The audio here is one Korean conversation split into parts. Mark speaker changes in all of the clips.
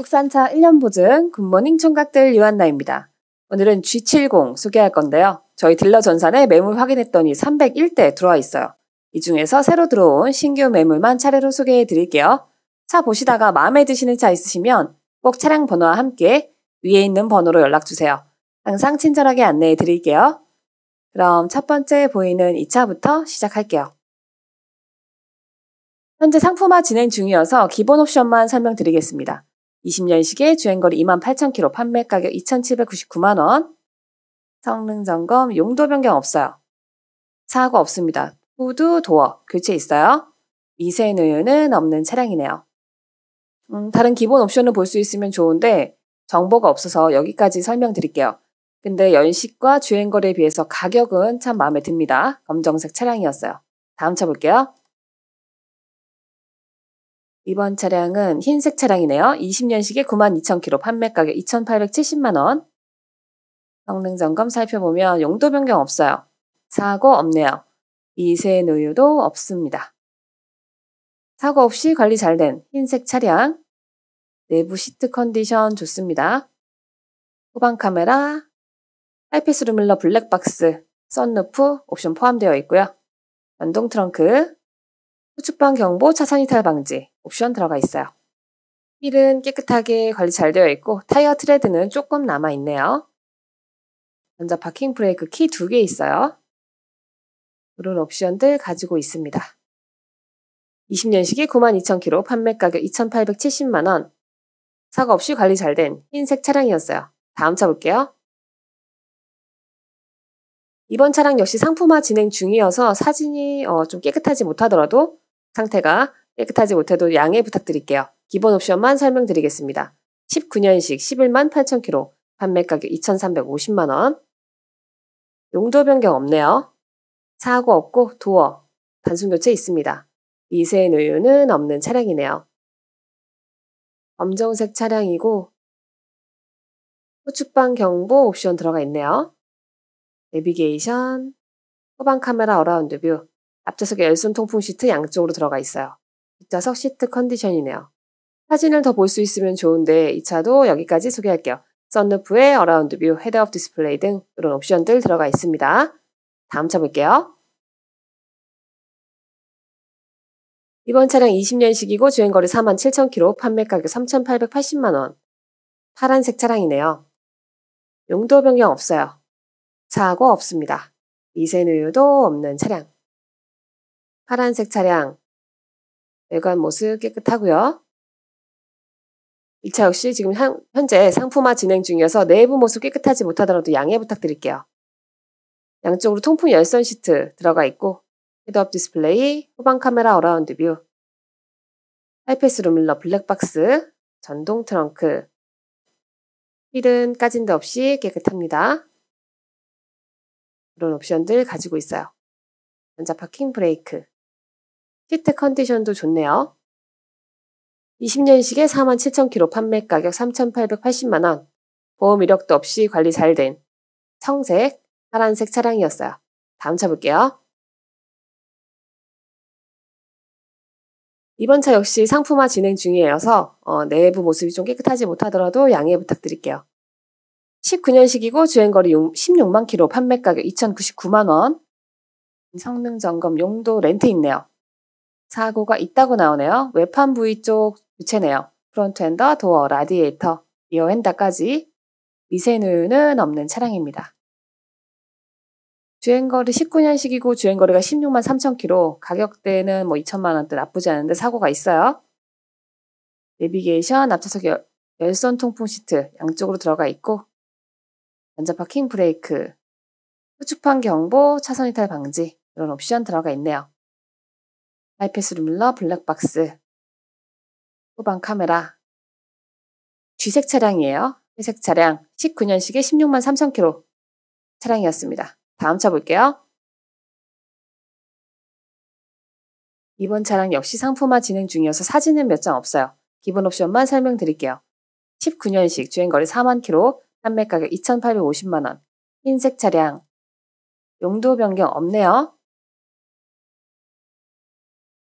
Speaker 1: 국산차 1년 보증 굿모닝 총각들 유한나입니다. 오늘은 G70 소개할 건데요. 저희 딜러 전산에 매물 확인했더니 301대 들어와 있어요. 이 중에서 새로 들어온 신규 매물만 차례로 소개해 드릴게요. 차 보시다가 마음에 드시는 차 있으시면 꼭 차량 번호와 함께 위에 있는 번호로 연락 주세요. 항상 친절하게 안내해 드릴게요. 그럼 첫 번째 보이는 이 차부터 시작할게요. 현재 상품화 진행 중이어서 기본 옵션만 설명드리겠습니다. 2 0년식에 주행거리 28,000km, 판매 가격 2,799만원. 성능 점검, 용도 변경 없어요. 사고 없습니다. 후드, 도어, 교체 있어요. 미세누유는 없는 차량이네요. 음, 다른 기본 옵션을 볼 수 있으면 좋은데 정보가 없어서 여기까지 설명드릴게요. 근데 연식과 주행거리에 비해서 가격은 참 마음에 듭니다. 검정색 차량이었어요. 다음 차 볼게요. 이번 차량은 흰색 차량이네요. 20년식에 92,000km 판매 가격 2,870만 원. 성능 점검 살펴보면 용도 변경 없어요. 사고 없네요. 미세 노유도 없습니다. 사고 없이 관리 잘 된 흰색 차량. 내부 시트 컨디션 좋습니다. 후방 카메라, 하이패스 루밀러 블랙박스, 썬루프 옵션 포함되어 있고요. 연동 트렁크, 후추빵 경보 차선 이탈 방지 옵션 들어가 있어요. 휠은 깨끗하게 관리 잘 되어 있고 타이어 트레드는 조금 남아 있네요. 먼저 바킹 브레이크 키 두 개 있어요. 그런 옵션들 가지고 있습니다. 20년식이 92,000km 판매 가격 2,870만원. 사고 없이 관리 잘 된 흰색 차량이었어요. 다음 차 볼게요. 이번 차량 역시 상품화 진행 중이어서 사진이 어, 좀 깨끗하지 못하더라도 상태가 깨끗하지 못해도 양해 부탁드릴게요. 기본 옵션만 설명드리겠습니다. 19년식 11만 8천 킬로 판매 가격 2,350만 원. 용도 변경 없네요. 사고 없고 도어 단순 교체 있습니다. 미세 누유는 없는 차량이네요. 검정색 차량이고 후측방 경보 옵션 들어가 있네요. 내비게이션, 후방 카메라 어라운드 뷰, 앞좌석에 열선 통풍 시트 양쪽으로 들어가 있어요. 뒷좌석 시트 컨디션이네요. 사진을 더 볼 수 있으면 좋은데 이 차도 여기까지 소개할게요. 썬루프에 어라운드 뷰, 헤드업 디스플레이 등 이런 옵션들 들어가 있습니다. 다음 차 볼게요. 이번 차량 20년식이고 주행거리 47,000km, 판매가격 3,880만원. 파란색 차량이네요. 용도 변경 없어요. 차하고 없습니다. 미세누유도 없는 차량. 파란색 차량. 외관 모습 깨끗하고요. 1차 역시 지금 현재 상품화 진행 중이어서 내부 모습 깨끗하지 못하더라도 양해 부탁드릴게요. 양쪽으로 통풍 열선 시트 들어가 있고 헤드업 디스플레이, 후방 카메라 어라운드 뷰, 하이패스 루밀러 블랙박스, 전동 트렁크, 휠은 까진 데 없이 깨끗합니다. 그런 옵션들 가지고 있어요. 전자 파킹 브레이크, 시트 컨디션도 좋네요. 20년식에 47,000km 판매 가격 3,880만원. 보험 이력도 없이 관리 잘 된 청색, 파란색 차량이었어요. 다음 차 볼게요. 이번 차 역시 상품화 진행 중이어서 어, 내부 모습이 좀 깨끗하지 못하더라도 양해 부탁드릴게요. 19년식이고 주행거리 16만 km 판매가격 2,099만원. 성능 점검 용도 렌트 있네요. 사고가 있다고 나오네요. 외판 부위 쪽 교체네요. 프론트엔더, 도어, 라디에이터, 리어핸더까지 미세누유는 없는 차량입니다. 주행거리 19년식이고 주행거리가 16만 3천 킬로, 가격대는 뭐 2천만 원대 나쁘지 않은데 사고가 있어요. 내비게이션, 앞좌석 열, 선 통풍 시트 양쪽으로 들어가 있고 전자 파킹 브레이크, 후축판 경보, 차선 이탈 방지 이런 옵션 들어가 있네요. 하이패스를 눌러 블랙박스, 후방 카메라, 쥐색 차량이에요. 회색 차량, 19년식에 16만 3 0 k m 차량이었습니다. 다음 차 볼게요. 이번 차량 역시 상품화 진행 중이어서 사진은 몇 장 없어요. 기본 옵션만 설명드릴게요. 19년식 주행거리 4만 km, 판매가격 2,850만원, 흰색 차량, 용도 변경 없네요.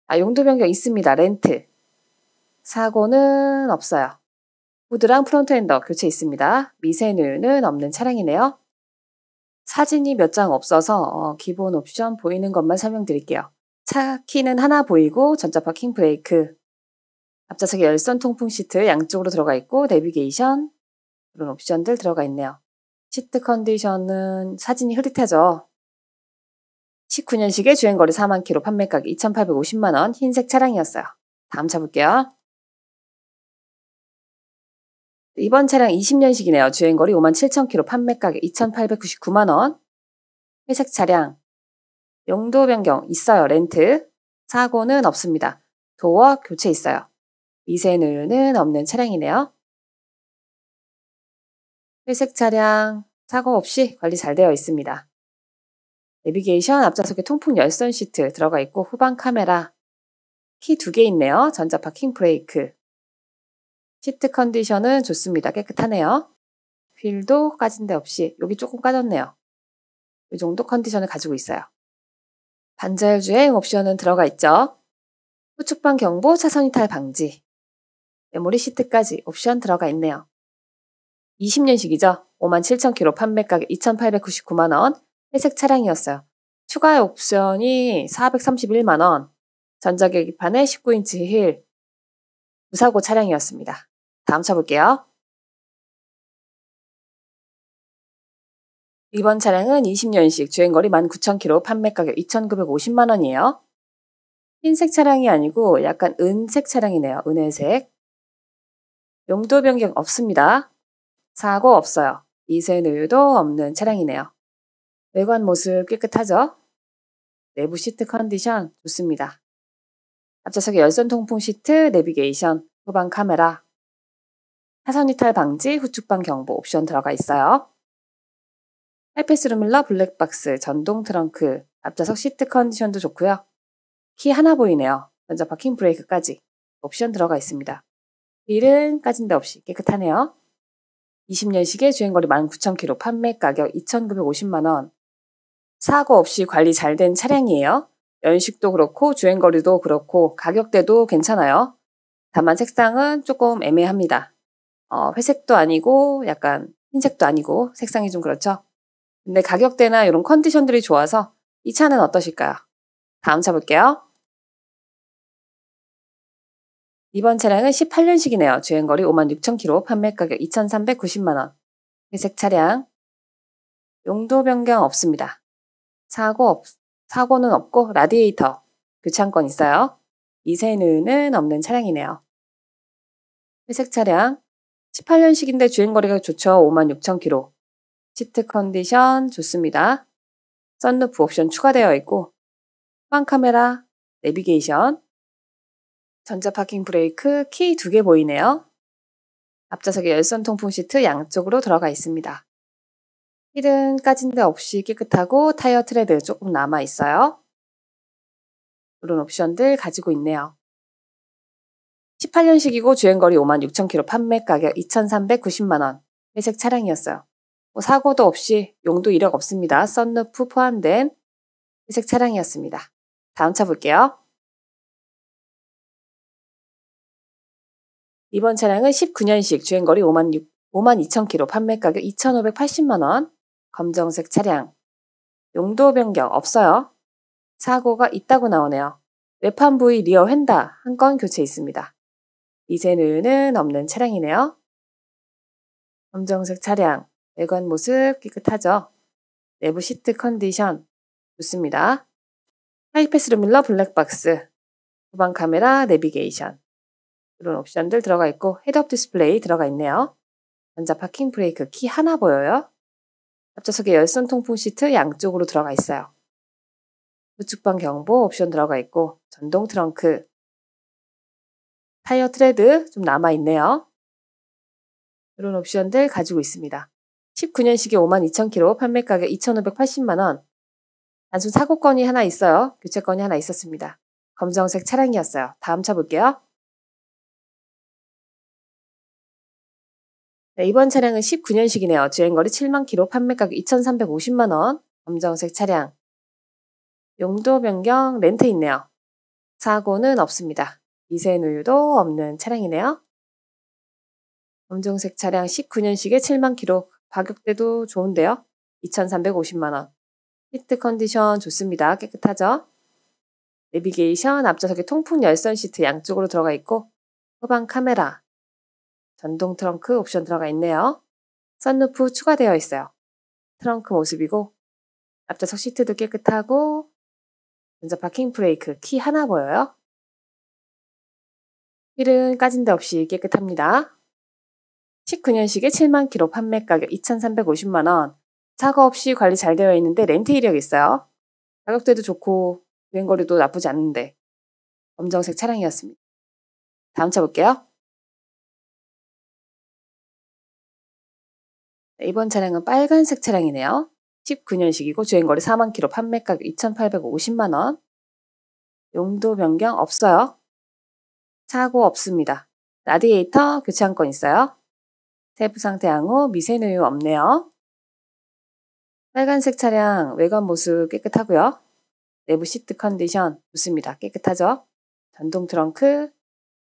Speaker 1: 아, 용도 변경 있습니다. 렌트. 사고는 없어요. 후드랑 프론트엔더 교체 있습니다. 미세누유는 없는 차량이네요. 사진이 몇 장 없어서 어, 기본 옵션 보이는 것만 설명드릴게요. 차 키는 하나 보이고 전자파 킹 브레이크, 앞좌석에 열선 통풍 시트 양쪽으로 들어가 있고 내비게이션 그런 옵션들 들어가 있네요. 시트 컨디션은 사진이 흐릿해져 19년식의 주행거리 4만 키로 판매가 2,850만 원 흰색 차량이었어요. 다음 차 볼게요. 이번 차량 20년식이네요. 주행거리 5 7 0 0 0 키로 판매가 격 2,899만 원. 회색 차량. 용도 변경 있어요. 렌트. 사고는 없습니다. 도어 교체 있어요. 미세누유는 없는 차량이네요. 회색 차량 사고 없이 관리 잘 되어 있습니다. 내비게이션, 앞좌석에 통풍 열선 시트 들어가 있고 후방 카메라, 키 두 개 있네요. 전자 파킹 브레이크. 시트 컨디션은 좋습니다. 깨끗하네요. 휠도 까진 데 없이 여기 조금 까졌네요. 이 정도 컨디션을 가지고 있어요. 반자율 주행 옵션은 들어가 있죠. 후측방 경보 차선 이탈 방지. 메모리 시트까지 옵션 들어가 있네요. 20년식이죠. 57,000km 판매가격 2,899만원. 회색 차량이었어요. 추가의 옵션이 431만원, 전자계기판에 19인치 힐, 무사고 차량이었습니다. 다음 차 볼게요. 이번 차량은 20년식 주행거리 19,000km 판매가격 2,950만원이에요. 흰색 차량이 아니고 약간 은색 차량이네요. 은혜색. 용도 변경 없습니다. 사고 없어요. 이세 누유도 없는 차량이네요. 외관 모습 깨끗하죠? 내부 시트 컨디션 좋습니다. 앞좌석에 열선 통풍 시트, 내비게이션, 후방 카메라, 차선 이탈 방지, 후축방 경보 옵션 들어가 있어요. 하이패스 루밀러 블랙박스, 전동 트렁크, 앞좌석 시트 컨디션도 좋고요. 키 하나 보이네요. 먼저 바킹 브레이크까지 옵션 들어가 있습니다. 일은 까진 데 없이 깨끗하네요. 20년식의 주행거리 19,000km 판매 가격 2,950만원. 사고 없이 관리 잘 된 차량이에요. 연식도 그렇고 주행거리도 그렇고 가격대도 괜찮아요. 다만 색상은 조금 애매합니다. 어, 회색도 아니고 약간 흰색도 아니고 색상이 좀 그렇죠. 근데 가격대나 이런 컨디션들이 좋아서 이 차는 어떠실까요? 다음 차 볼게요. 이번 차량은 18년식이네요. 주행거리 56,000km, 판매가격 2,390만원. 회색 차량. 용도 변경 없습니다. 사고 없, 사고는 없고 라디에이터 교차권 있어요. 이세누는 없는 차량이네요. 회색 차량 18년식인데 주행거리가 좋죠. 56,000km. 시트 컨디션 좋습니다. 썬루프 옵션 추가되어 있고 빵 카메라, 내비게이션, 전자 파킹 브레이크 키 두 개 보이네요. 앞좌석에 열선 통풍 시트 양쪽으로 들어가 있습니다. 휠은 까진 데 없이 깨끗하고 타이어 트레드 조금 남아 있어요. 이런 옵션들 가지고 있네요. 18년식이고 주행거리 56,000km 판매 가격 2,390만원. 회색 차량이었어요. 뭐 사고도 없이 용도 이력 없습니다. 썬루프 포함된 회색 차량이었습니다. 다음 차 볼게요. 이번 차량은 19년식 주행거리 5만, 6, 0 0 2 km 판매가격 2,580만원 검정색 차량. 용도 변경 없어요. 사고가 있다고 나오네요. 외판 부위 리어 휀다 한 건 교체 있습니다. 이제는 없는 차량이네요. 검정색 차량. 외관 모습 깨끗하죠? 내부 시트 컨디션 좋습니다. 하이패스 루밀러 블랙박스, 후방 카메라 내비게이션 이런 옵션들 들어가 있고 헤드업 디스플레이 들어가 있네요. 전자 파킹 브레이크 키 하나 보여요. 앞좌석에 열선 통풍 시트 양쪽으로 들어가 있어요. 우측방 경보 옵션 들어가 있고 전동 트렁크, 타이어 트레드 좀 남아있네요. 이런 옵션들 가지고 있습니다. 19년식에 52,000km, 판매가격 2,580만원. 단순 사고권이 하나 있어요. 교체권이 하나 있었습니다. 검정색 차량이었어요. 다음 차 볼게요. 네, 이번 차량은 19년식이네요. 주행거리 7만 키로 판매가격 2,350만 원. 검정색 차량. 용도 변경 렌트 있네요. 사고는 없습니다. 미세 누유도 없는 차량이네요. 검정색 차량 19년식에 7만 키로 가격대도 좋은데요. 2,350만 원. 시트 컨디션 좋습니다. 깨끗하죠? 내비게이션 앞좌석에 통풍 열선 시트 양쪽으로 들어가 있고 후방 카메라, 전동 트렁크 옵션 들어가 있네요. 선루프 추가되어 있어요. 트렁크 모습이고 앞좌석 시트도 깨끗하고 먼저 파킹 브레이크 키 하나 보여요. 휠은 까진 데 없이 깨끗합니다. 19년식에 7만 키로 판매 가격 2,350만 원. 사고 없이 관리 잘 되어 있는데 렌트 이력 있어요. 가격대도 좋고 주행거리도 나쁘지 않은데 검정색 차량이었습니다. 다음 차 볼게요. 네, 이번 차량은 빨간색 차량이네요. 19년식이고 주행거리 4만 키로 판매가격 2,850만 원. 용도 변경 없어요. 사고 없습니다. 라디에이터 교체한건 있어요. 세부 상태 향후 미세누유 없네요. 빨간색 차량 외관 모습 깨끗하고요. 내부 시트 컨디션 좋습니다. 깨끗하죠? 전동 트렁크,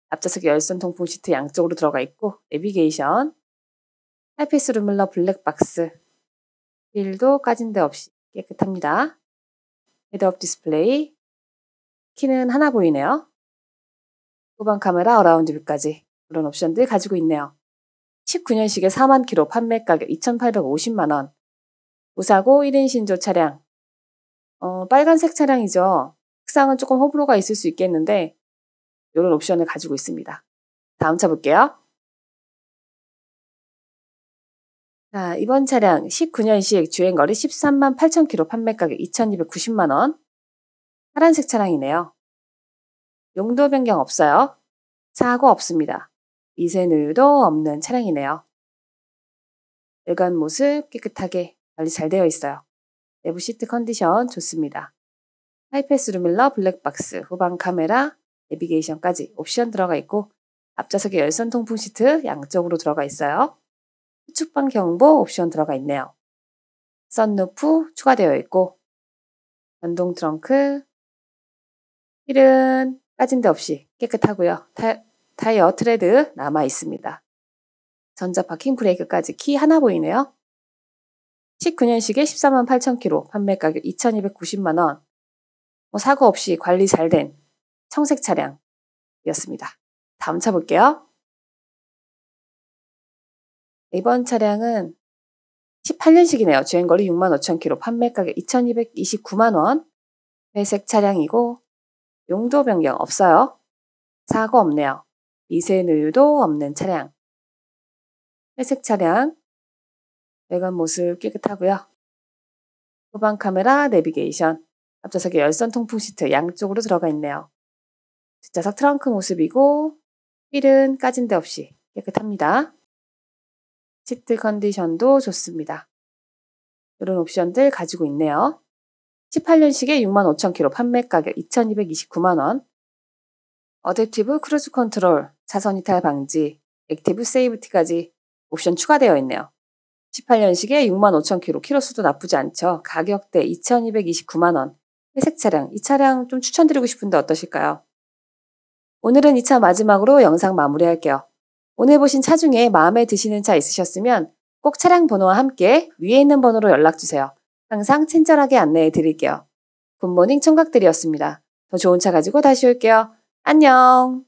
Speaker 1: 앞좌석 열선 통풍 시트 양쪽으로 들어가 있고 내비게이션, 타이피스 루물러 블랙박스 휠도 까진 데 없이 깨끗합니다. 헤드업 디스플레이 키는 하나 보이네요. 후방 카메라 어라운드 뷰까지 그런 옵션들 가지고 있네요. 19년식의 4만 키로 판매 가격 2,850만 원. 무사고 1인 신조 차량. 어, 빨간색 차량이죠. 색상은 조금 호불호가 있을 수 있겠는데 이런 옵션을 가지고 있습니다. 다음 차 볼게요. 자, 이번 차량 19년식 주행거리 13만 8천 킬로 판매가격 2,290만 원. 파란색 차량이네요. 용도 변경 없어요. 사고 없습니다. 미세누유도 없는 차량이네요. 외관 모습 깨끗하게 관리 잘 되어 있어요. 내부 시트 컨디션 좋습니다. 하이패스 루밀러 블랙박스, 후방 카메라, 내비게이션까지 옵션 들어가 있고 앞좌석에 열선 통풍 시트 양쪽으로 들어가 있어요. 후측방 경보 옵션 들어가 있네요. 썬루프 추가되어 있고 전동 트렁크 휠은 빠진 데 없이 깨끗하고요. 타이, 어 트레드 남아 있습니다. 전자 파킹 브레이크까지 키 하나 보이네요. 19년식에 14만 8천 키로 판매 가격 2,290만 원. 뭐 사고 없이 관리 잘 된 청색 차량이었습니다. 다음 차 볼게요. 이번 차량은 18년식이네요. 주행거리 6만 5천 킬로, 판매가격 2,229만 원. 회색 차량이고 용도 변경 없어요. 사고 없네요. 미세 누유도 없는 차량. 회색 차량. 외관 모습 깨끗하고요. 후방 카메라, 내비게이션, 앞좌석에 열선 통풍 시트 양쪽으로 들어가 있네요. 뒷좌석 트렁크 모습이고 휠은 까진 데 없이 깨끗합니다. 시트 컨디션도 좋습니다. 이런 옵션들 가지고 있네요. 18년식에 65,000km 판매 가격 2,229만원. 어댑티브 크루즈 컨트롤, 차선 이탈 방지, 액티브 세이브티까지 옵션 추가되어 있네요. 18년식에 65,000km 키로수도 나쁘지 않죠. 가격대 2,229만원. 회색 차량, 이 차량 좀 추천드리고 싶은데 어떠실까요? 오늘은 2차 마지막으로 영상 마무리할게요. 오늘 보신 차 중에 마음에 드시는 차 있으셨으면 꼭 차량 번호와 함께 위에 있는 번호로 연락주세요. 항상 친절하게 안내해 드릴게요. 굿모닝 청각들이었습니다. 더 좋은 차 가지고 다시 올게요. 안녕!